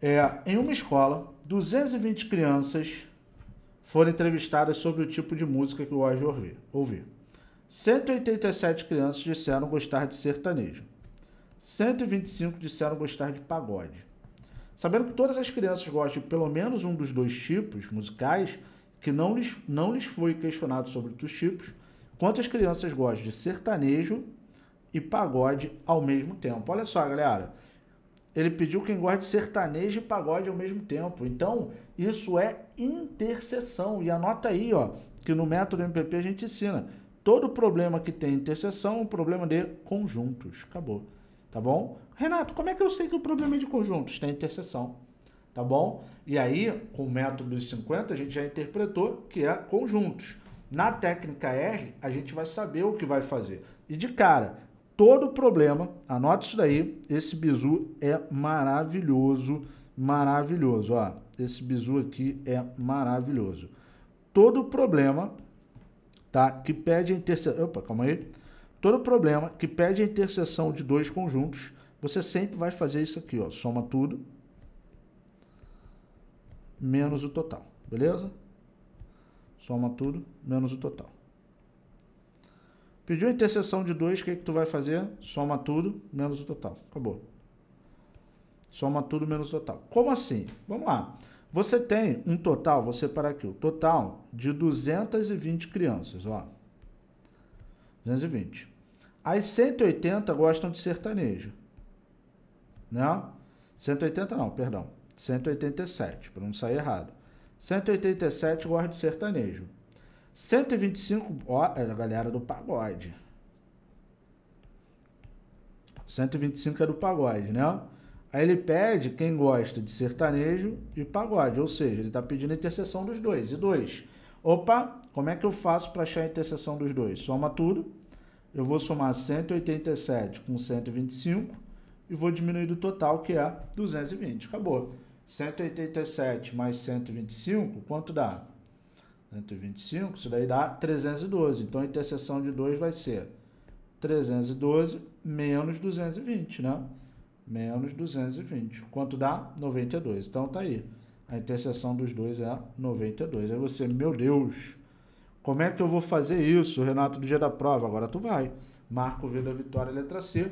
é, em uma escola, 220 crianças foram entrevistadas sobre o tipo de música que gostam de ouvir. 187 crianças disseram gostar de sertanejo. 125 disseram gostar de pagode. Sabendo que todas as crianças gostam de pelo menos um dos dois tipos musicais, que não lhes, não lhes foi questionado sobre os tipos, quantas crianças gostam de sertanejo e pagode ao mesmo tempo. Olha só, galera. Ele pediu quem goste sertanejo e pagode ao mesmo tempo. Então, isso é interseção. E anota aí, ó, que no método MPP a gente ensina. Todo problema que tem interseção é um problema de conjuntos. Acabou. Tá bom? Renato, como é que eu sei que o problema é de conjuntos? Tem interseção. Tá bom? E aí, com o método dos 50, a gente já interpretou que é conjuntos. Na técnica R, a gente vai saber o que vai fazer. E de cara, todo o problema. Anote isso daí. Esse bizu é maravilhoso, maravilhoso. Ó, esse bizu aqui é maravilhoso. Todo o problema, tá? Que pede a interseção. Opa, calma aí. Todo problema que pede a interseção de dois conjuntos, você sempre vai fazer isso aqui, ó. Soma tudo menos o total, beleza? Soma tudo menos o total. Pediu a interseção de dois. o que, é que tu vai fazer? Soma tudo menos o total. Acabou. Soma tudo menos o total. Como assim? Vamos lá. Você tem um total, vou separar aqui, o total de 220 crianças, ó. 220. As 180 gostam de sertanejo. Né? 180 não, perdão. 187, para não sair errado. 187 gosta de sertanejo. 125 horas, a galera do pagode. 125 é do pagode, né? Aí ele pede quem gosta de sertanejo e pagode, ou seja, ele está pedindo a interseção dos dois. E dois, opa, como é que eu faço para achar a interseção dos dois? Soma tudo, eu vou somar 187 com 125 e vou diminuir do total, que é 220. Acabou. 187 mais 125, quanto dá? 125, isso daí dá 312. Então, a interseção de 2 vai ser 312 menos 220, né? Menos 220. Quanto dá? 92. Então, tá aí. A interseção dos dois é 92. Aí você, meu Deus, como é que eu vou fazer isso, Renato, do dia da prova? Agora tu vai. Marco V da vitória, letra C.